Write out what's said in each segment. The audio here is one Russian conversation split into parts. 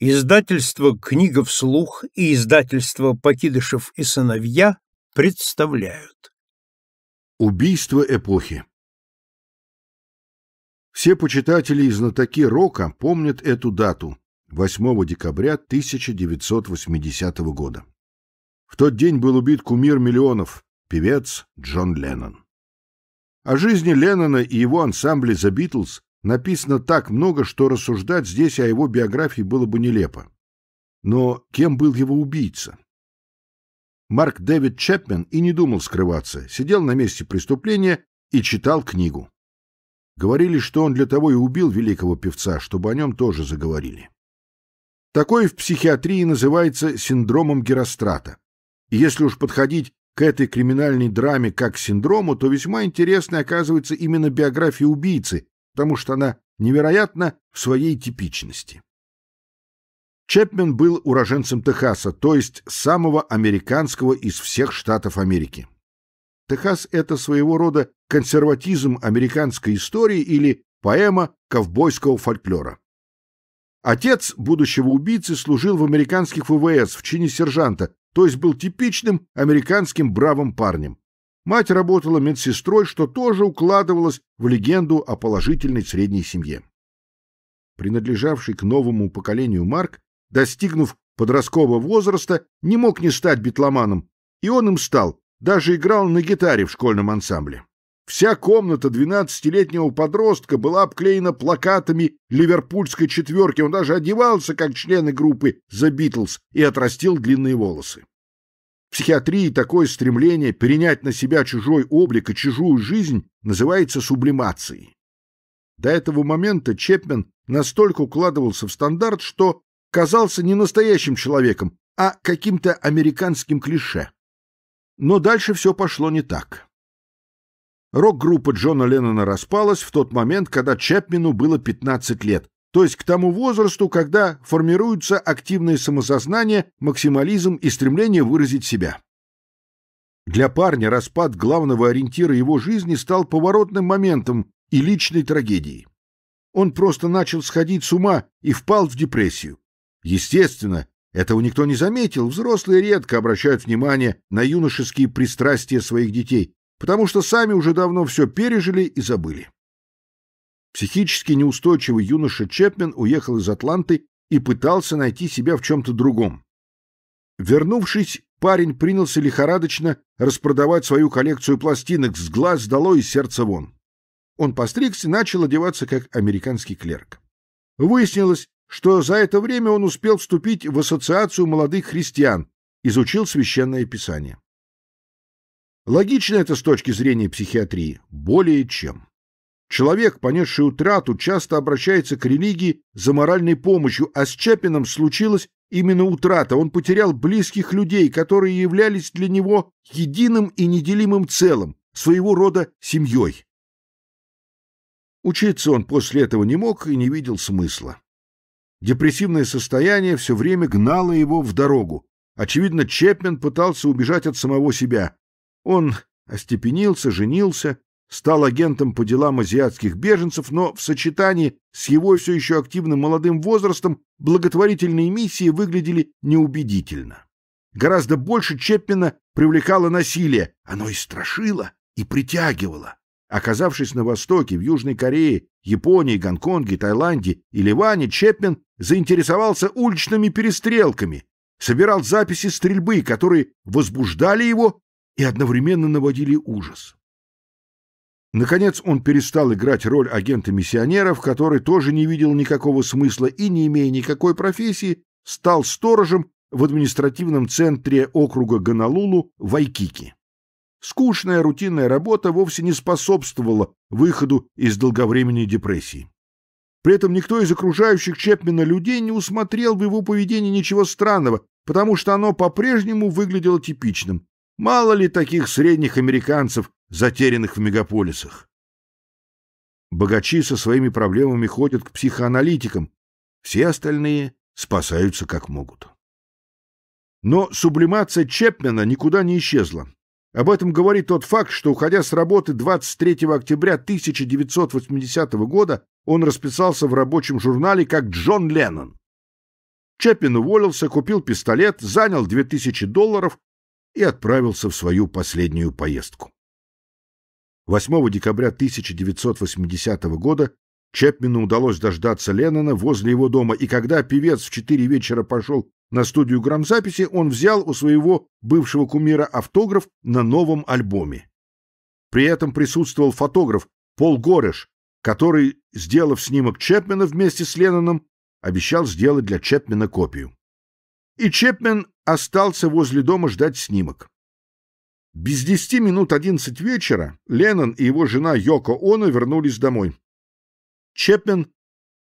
Издательство «Книга вслух» и издательство «Покидышев и сыновья» представляют. Убийство эпохи Все почитатели и знатоки рока помнят эту дату – 8 декабря 1980 года. В тот день был убит кумир миллионов – певец Джон Леннон. О жизни Леннона и его ансамбле «The Beatles» Написано так много, что рассуждать здесь о его биографии было бы нелепо. Но кем был его убийца? Марк Дэвид Чепмен и не думал скрываться, сидел на месте преступления и читал книгу. Говорили, что он для того и убил великого певца, чтобы о нем тоже заговорили. Такое в психиатрии называется синдромом Герострата. И если уж подходить к этой криминальной драме как к синдрому, то весьма интересной оказывается именно биография убийцы, потому что она невероятна в своей типичности. Чепмен был уроженцем Техаса, то есть самого американского из всех штатов Америки. Техас — это своего рода консерватизм американской истории или поэма ковбойского фольклора. Отец будущего убийцы служил в американских ВВС в чине сержанта, то есть был типичным американским бравым парнем. Мать работала медсестрой, что тоже укладывалось в легенду о положительной средней семье. Принадлежавший к новому поколению Марк, достигнув подросткового возраста, не мог не стать битломаном, и он им стал, даже играл на гитаре в школьном ансамбле. Вся комната двенадцатилетнего подростка была обклеена плакатами ливерпульской четверки, он даже одевался как члены группы The Beatles и отрастил длинные волосы. В психиатрии такое стремление перенять на себя чужой облик и чужую жизнь называется сублимацией. До этого момента Чепмен настолько укладывался в стандарт, что казался не настоящим человеком, а каким-то американским клише. Но дальше все пошло не так. Рок-группа Джона Леннона распалась в тот момент, когда Чепмену было 15 лет, то есть к тому возрасту, когда формируются активное самосознание, максимализм и стремление выразить себя. Для парня распад главного ориентира его жизни стал поворотным моментом и личной трагедией. Он просто начал сходить с ума и впал в депрессию. Естественно, этого никто не заметил, взрослые редко обращают внимание на юношеские пристрастия своих детей, потому что сами уже давно все пережили и забыли. Психически неустойчивый юноша Чепмен уехал из Атланты и пытался найти себя в чем-то другом. Вернувшись, парень принялся лихорадочно распродавать свою коллекцию пластинок с глаз долой и сердца вон. Он постригся и начал одеваться как американский клерк. Выяснилось, что за это время он успел вступить в ассоциацию молодых христиан, изучил священное писание. Логично это с точки зрения психиатрии, более чем. Человек, понесший утрату, часто обращается к религии за моральной помощью, а с Чапином случилась именно утрата. Он потерял близких людей, которые являлись для него единым и неделимым целым, своего рода семьей. Учиться он после этого не мог и не видел смысла. Депрессивное состояние все время гнало его в дорогу. Очевидно, Чепмен пытался убежать от самого себя. Он остепенился, женился, стал агентом по делам азиатских беженцев, но в сочетании с его все еще активным молодым возрастом благотворительные миссии выглядели неубедительно. Гораздо больше Чеппина привлекало насилие, оно и страшило, и притягивало. Оказавшись на Востоке, в Южной Корее, Японии, Гонконге, Таиланде и Ливане, Чеппин заинтересовался уличными перестрелками, собирал записи стрельбы, которые возбуждали его и одновременно наводили ужас. Наконец он перестал играть роль агента миссионеров, который тоже не видел никакого смысла и, не имея никакой профессии, стал сторожем в административном центре округа Гонолулу Вайкики. Скучная рутинная работа вовсе не способствовала выходу из долговременной депрессии. При этом никто из окружающих Чепмена людей не усмотрел в его поведении ничего странного, потому что оно по-прежнему выглядело типичным. Мало ли таких средних американцев, затерянных в мегаполисах. Богачи со своими проблемами ходят к психоаналитикам, все остальные спасаются как могут. Но сублимация Чепмена никуда не исчезла. Об этом говорит тот факт, что, уходя с работы 23 октября 1980 года, он расписался в рабочем журнале как Джон Леннон. Чеппин уволился, купил пистолет, занял 2000 долларов и отправился в свою последнюю поездку. 8 декабря 1980 года Чепмену удалось дождаться Леннона возле его дома, и когда певец в 4 вечера пошел на студию грамзаписи, он взял у своего бывшего кумира автограф на новом альбоме. При этом присутствовал фотограф Пол Гореш, который, сделав снимок Чепмена вместе с Ленноном, обещал сделать для Чепмена копию. И Чепмен остался возле дома ждать снимок. Без десяти минут одиннадцать вечера Леннон и его жена Йоко Оно вернулись домой. Чепмен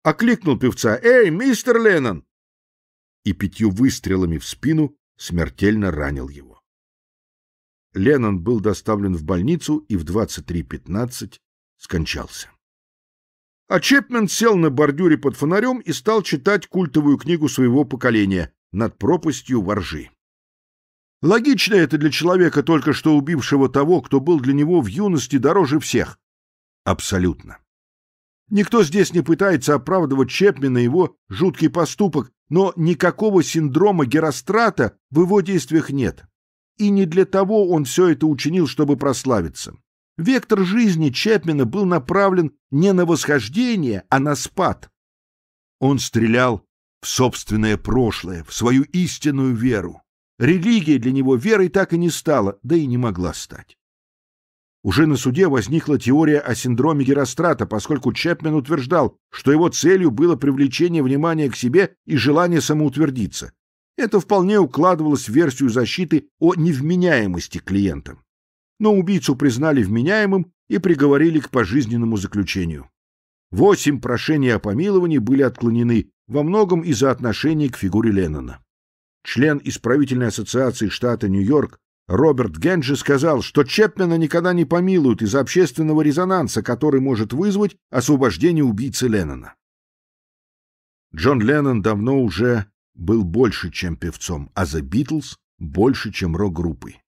окликнул певца «Эй, мистер Леннон!» и пятью выстрелами в спину смертельно ранил его. Леннон был доставлен в больницу и в 23.15 скончался. А Чепмен сел на бордюре под фонарем и стал читать культовую книгу своего поколения «Над пропастью воржи». Логично это для человека, только что убившего того, кто был для него в юности дороже всех. Абсолютно. Никто здесь не пытается оправдывать Чепмена его жуткий поступок, но никакого синдрома Герострата в его действиях нет. И не для того он все это учинил, чтобы прославиться. Вектор жизни Чепмена был направлен не на восхождение, а на спад. Он стрелял в собственное прошлое, в свою истинную веру. Религия для него верой так и не стала, да и не могла стать. Уже на суде возникла теория о синдроме Герострата, поскольку Чепмен утверждал, что его целью было привлечение внимания к себе и желание самоутвердиться. Это вполне укладывалось в версию защиты о невменяемости клиентам. Но убийцу признали вменяемым и приговорили к пожизненному заключению. Восемь прошений о помиловании были отклонены во многом из-за отношений к фигуре Леннона член исправительной ассоциации штата Нью-Йорк, Роберт Генджи сказал, что Чепмена никогда не помилуют из-за общественного резонанса, который может вызвать освобождение убийцы Леннона. Джон Леннон давно уже был больше, чем певцом, а за Битлз больше, чем рок-группой.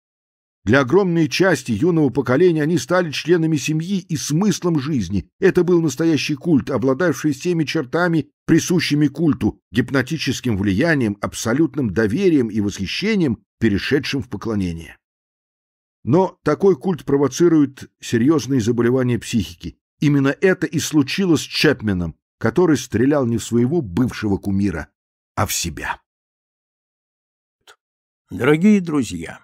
Для огромной части юного поколения они стали членами семьи и смыслом жизни. Это был настоящий культ, обладавший всеми чертами, присущими культу, гипнотическим влиянием, абсолютным доверием и восхищением, перешедшим в поклонение. Но такой культ провоцирует серьезные заболевания психики. Именно это и случилось с Чепменом, который стрелял не в своего бывшего кумира, а в себя. Дорогие друзья!